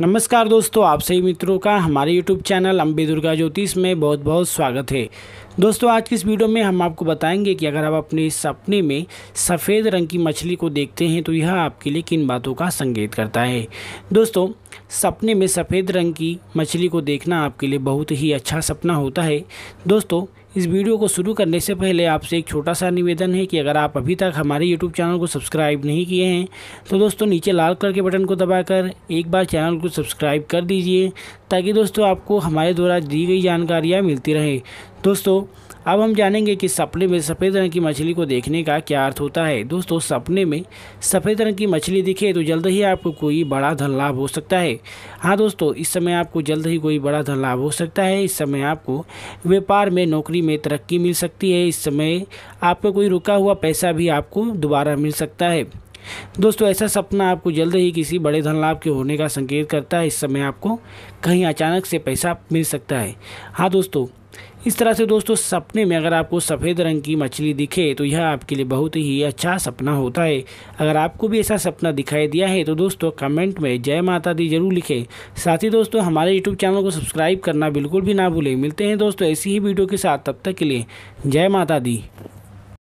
नमस्कार दोस्तों आप सभी मित्रों का हमारे YouTube चैनल अम्बे दुर्गा ज्योतिष में बहुत बहुत स्वागत है दोस्तों आज की इस वीडियो में हम आपको बताएंगे कि अगर आप अपने सपने में सफ़ेद रंग की मछली को देखते हैं तो यह आपके लिए किन बातों का संकेत करता है दोस्तों सपने में सफ़ेद रंग की मछली को देखना आपके लिए बहुत ही अच्छा सपना होता है दोस्तों इस वीडियो को शुरू करने से पहले आपसे एक छोटा सा निवेदन है कि अगर आप अभी तक हमारे यूट्यूब चैनल को सब्सक्राइब नहीं किए हैं तो दोस्तों नीचे लाल कलर के बटन को दबाकर एक बार चैनल को सब्सक्राइब कर दीजिए ताकि दोस्तों आपको हमारे द्वारा दी गई जानकारियाँ मिलती रहे दोस्तों अब हम जानेंगे कि सपने में सफ़ेद रंग की मछली को देखने का क्या अर्थ होता है दोस्तों सपने में सफ़ेद रंग की मछली दिखे तो जल्द ही आपको कोई बड़ा धन लाभ हो सकता है हाँ दोस्तों इस समय आपको जल्द ही कोई बड़ा धन लाभ हो सकता है इस समय आपको व्यापार में नौकरी में तरक्की मिल सकती है इस समय आपका कोई रुका हुआ पैसा भी आपको दोबारा मिल सकता है दोस्तों ऐसा सपना आपको जल्द ही किसी बड़े धन लाभ के होने का संकेत करता है इस समय आपको कहीं अचानक से पैसा मिल सकता है हाँ दोस्तों इस तरह से दोस्तों सपने में अगर आपको सफ़ेद रंग की मछली दिखे तो यह आपके लिए बहुत ही अच्छा सपना होता है अगर आपको भी ऐसा सपना दिखाई दिया है तो दोस्तों कमेंट में जय माता दी जरूर लिखें साथ ही दोस्तों हमारे यूट्यूब चैनल को सब्सक्राइब करना बिल्कुल भी ना भूलें मिलते हैं दोस्तों ऐसी ही वीडियो के साथ तब तक के लिए जय माता दी